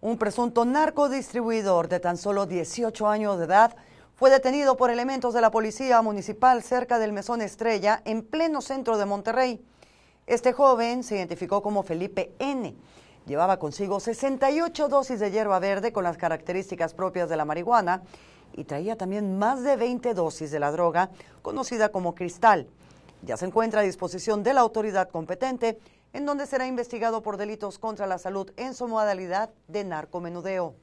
Un presunto narcodistribuidor de tan solo 18 años de edad fue detenido por elementos de la Policía Municipal cerca del Mesón Estrella, en pleno centro de Monterrey. Este joven se identificó como Felipe N. Llevaba consigo 68 dosis de hierba verde con las características propias de la marihuana y traía también más de 20 dosis de la droga conocida como cristal. Ya se encuentra a disposición de la autoridad competente en donde será investigado por delitos contra la salud en su modalidad de narcomenudeo.